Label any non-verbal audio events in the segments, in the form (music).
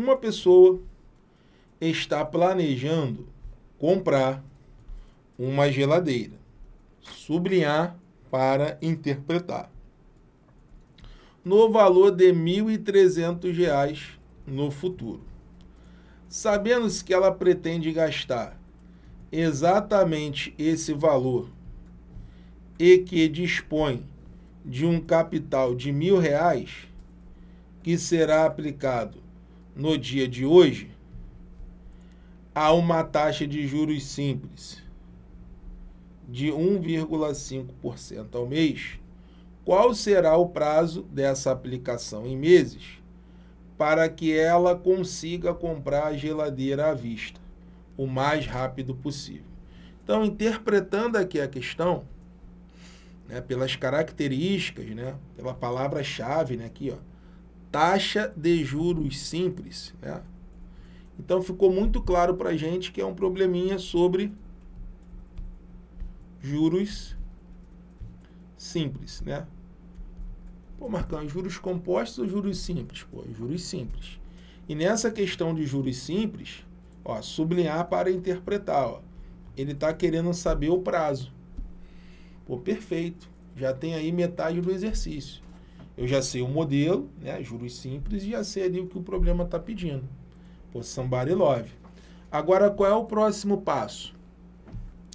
uma pessoa está planejando comprar uma geladeira. Sublinhar para interpretar. No valor de R$ 1.300 no futuro. Sabendo-se que ela pretende gastar exatamente esse valor e que dispõe de um capital de mil reais que será aplicado no dia de hoje a uma taxa de juros simples de 1,5% ao mês, qual será o prazo dessa aplicação em meses para que ela consiga comprar a geladeira à vista o mais rápido possível? Então, interpretando aqui a questão, né, pelas características, né, pela palavra-chave né, aqui, ó, taxa de juros simples. Né? Então ficou muito claro para a gente que é um probleminha sobre juros simples, né? Pô, Marcão, juros compostos ou juros simples? Pô, juros simples. E nessa questão de juros simples, ó, sublinhar para interpretar, ó. Ele está querendo saber o prazo. Pô, perfeito. Já tem aí metade do exercício eu já sei o modelo, né, juros simples, e já sei ali o que o problema está pedindo. Posição body Agora, qual é o próximo passo?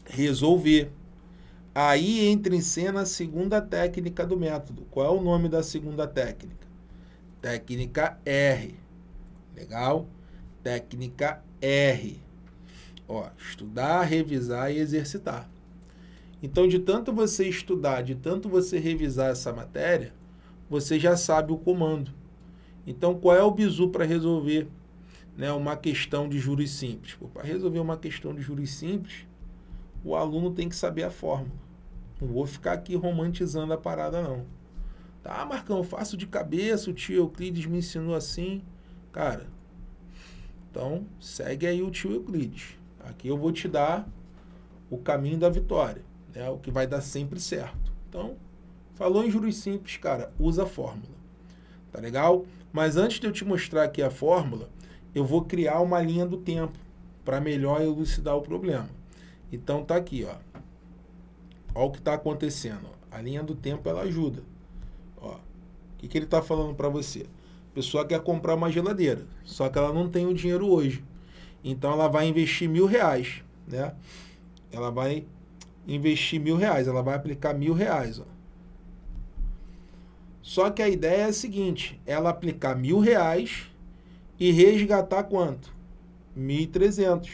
Resolver. Aí entra em cena a segunda técnica do método. Qual é o nome da segunda técnica? Técnica R. Legal? Técnica R. Ó, estudar, revisar e exercitar. Então, de tanto você estudar, de tanto você revisar essa matéria, você já sabe o comando. Então, qual é o bizu para resolver né, uma questão de juros simples? Para resolver uma questão de juros simples, o aluno tem que saber a fórmula. Não vou ficar aqui romantizando a parada, não. Tá, Marcão, faço de cabeça, o tio Euclides me ensinou assim. Cara, então segue aí o tio Euclides. Aqui eu vou te dar o caminho da vitória, né? o que vai dar sempre certo. Então, Falou em juros simples, cara, usa a fórmula. Tá legal? Mas antes de eu te mostrar aqui a fórmula, eu vou criar uma linha do tempo para melhor elucidar o problema. Então tá aqui, ó. Olha o que está acontecendo. A linha do tempo ela ajuda. Ó, o que, que ele está falando para você? A pessoa quer comprar uma geladeira, só que ela não tem o dinheiro hoje. Então ela vai investir mil reais, né? Ela vai investir mil reais, ela vai aplicar mil reais, ó. Só que a ideia é a seguinte: ela aplicar mil reais e resgatar quanto? 1.300,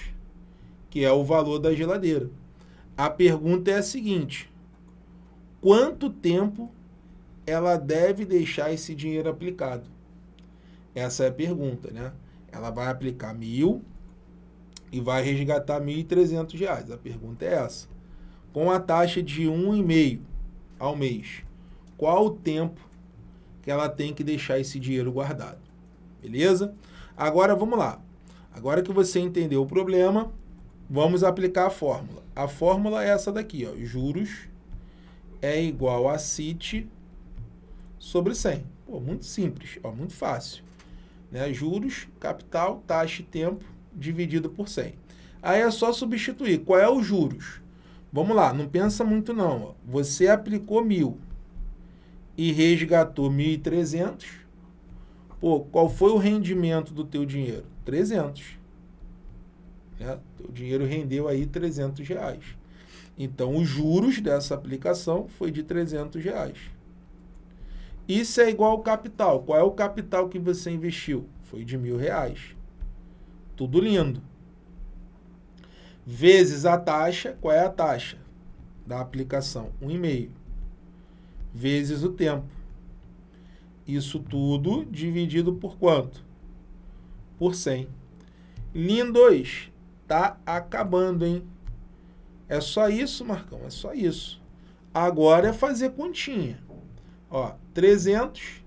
que é o valor da geladeira. A pergunta é a seguinte: quanto tempo ela deve deixar esse dinheiro aplicado? Essa é a pergunta, né? Ela vai aplicar mil e vai resgatar R$ 1.300. A pergunta é essa. Com a taxa de 1,5 ao mês, qual o tempo que ela tem que deixar esse dinheiro guardado. Beleza? Agora vamos lá. Agora que você entendeu o problema, vamos aplicar a fórmula. A fórmula é essa daqui, ó, juros é igual a CIT sobre 100. Pô, muito simples, ó, muito fácil. Né? Juros, capital, taxa e tempo dividido por 100. Aí é só substituir. Qual é o juros? Vamos lá, não pensa muito não. Ó. Você aplicou mil e resgatou 1.300, pô, qual foi o rendimento do teu dinheiro? 300. Né? O dinheiro rendeu aí 300 reais. Então, os juros dessa aplicação foi de 300 reais. Isso é igual ao capital. Qual é o capital que você investiu? Foi de mil reais. Tudo lindo. Vezes a taxa. Qual é a taxa da aplicação? 1,5 vezes o tempo. Isso tudo dividido por quanto? Por 100. Lindos, tá acabando, hein? É só isso, Marcão, é só isso. Agora é fazer continha. Ó, 300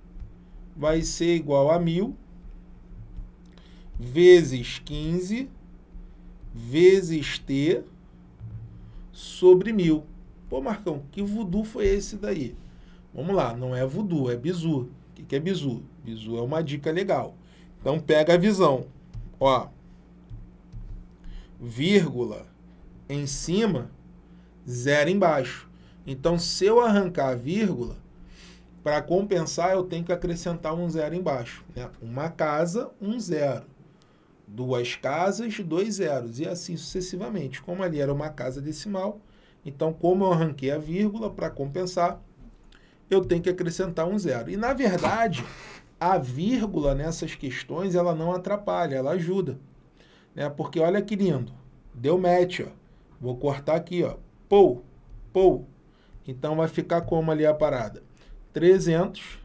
vai ser igual a 1.000 vezes 15 vezes T sobre 1.000. Pô, Marcão, que voodoo foi esse daí? Vamos lá, não é voodoo, é bizu. O que, que é bizu? Bizu é uma dica legal. Então pega a visão. Ó. Vírgula em cima, zero embaixo. Então se eu arrancar a vírgula, para compensar eu tenho que acrescentar um zero embaixo. Né? Uma casa, um zero. Duas casas, dois zeros. E assim sucessivamente. Como ali era uma casa decimal, então como eu arranquei a vírgula para compensar, eu tenho que acrescentar um zero. E na verdade, a vírgula nessas questões ela não atrapalha, ela ajuda. Né? Porque olha que lindo, deu match, ó. Vou cortar aqui, ó. Pou, pou. Então vai ficar como ali a parada? 300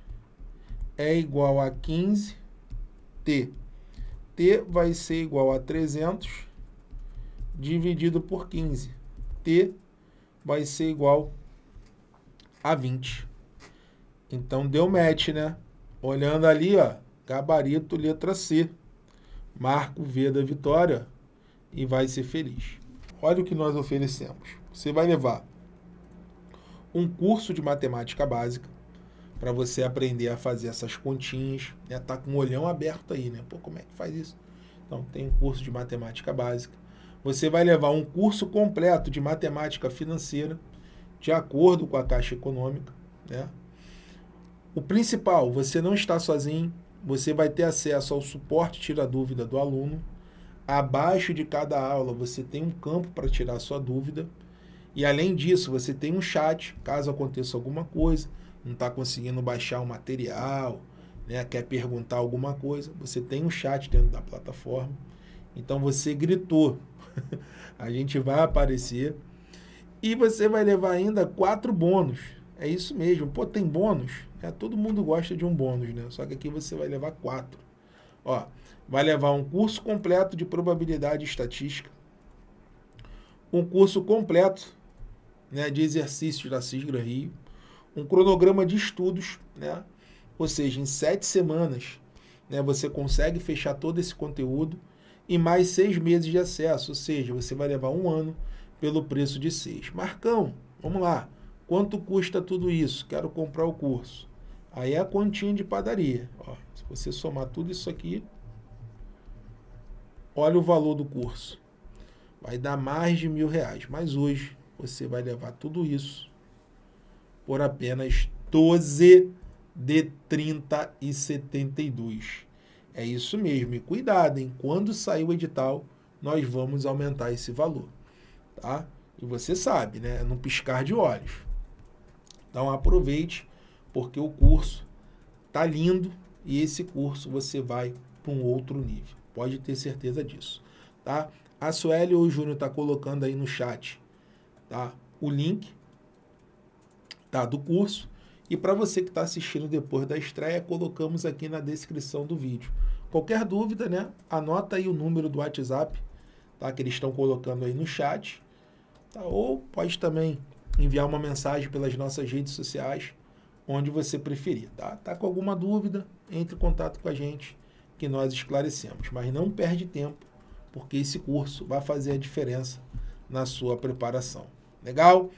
é igual a 15 T. T vai ser igual a 300 dividido por 15. T vai ser igual a 20. Então deu match, né? Olhando ali, ó, gabarito, letra C. Marco V da vitória e vai ser feliz. Olha o que nós oferecemos. Você vai levar um curso de matemática básica para você aprender a fazer essas continhas, né? Tá com o olhão aberto aí, né? Pô, como é que faz isso? Então, tem um curso de matemática básica. Você vai levar um curso completo de matemática financeira de acordo com a Caixa Econômica, né? O principal, você não está sozinho, você vai ter acesso ao suporte tira dúvida do aluno. Abaixo de cada aula você tem um campo para tirar a sua dúvida. E além disso, você tem um chat, caso aconteça alguma coisa, não está conseguindo baixar o material, né, quer perguntar alguma coisa, você tem um chat dentro da plataforma. Então você gritou, (laughs) a gente vai aparecer. E você vai levar ainda quatro bônus é isso mesmo. Pô, tem bônus. É, todo mundo gosta de um bônus, né? Só que aqui você vai levar quatro. Ó, vai levar um curso completo de probabilidade estatística, um curso completo né, de exercícios da Cisgra Rio, um cronograma de estudos, né? Ou seja, em sete semanas né, você consegue fechar todo esse conteúdo e mais seis meses de acesso, ou seja, você vai levar um ano pelo preço de seis. Marcão, vamos lá. Quanto custa tudo isso? Quero comprar o curso. Aí é a continha de padaria. Ó, se você somar tudo isso aqui, olha o valor do curso. Vai dar mais de mil reais. Mas hoje você vai levar tudo isso por apenas 12 de 30 e 72. É isso mesmo. E cuidado, hein? Quando sair o edital, nós vamos aumentar esse valor. Tá? E você sabe, né? Num piscar de olhos. Então aproveite, porque o curso tá lindo e esse curso você vai para um outro nível. Pode ter certeza disso, tá? A Sueli ou o Júnior tá colocando aí no chat, tá? O link tá do curso e para você que está assistindo depois da estreia, colocamos aqui na descrição do vídeo. Qualquer dúvida, né? Anota aí o número do WhatsApp, tá? Que eles estão colocando aí no chat. Tá? Ou pode também enviar uma mensagem pelas nossas redes sociais, onde você preferir. Tá, tá com alguma dúvida? Entre em contato com a gente que nós esclarecemos. Mas não perde tempo, porque esse curso vai fazer a diferença na sua preparação. Legal?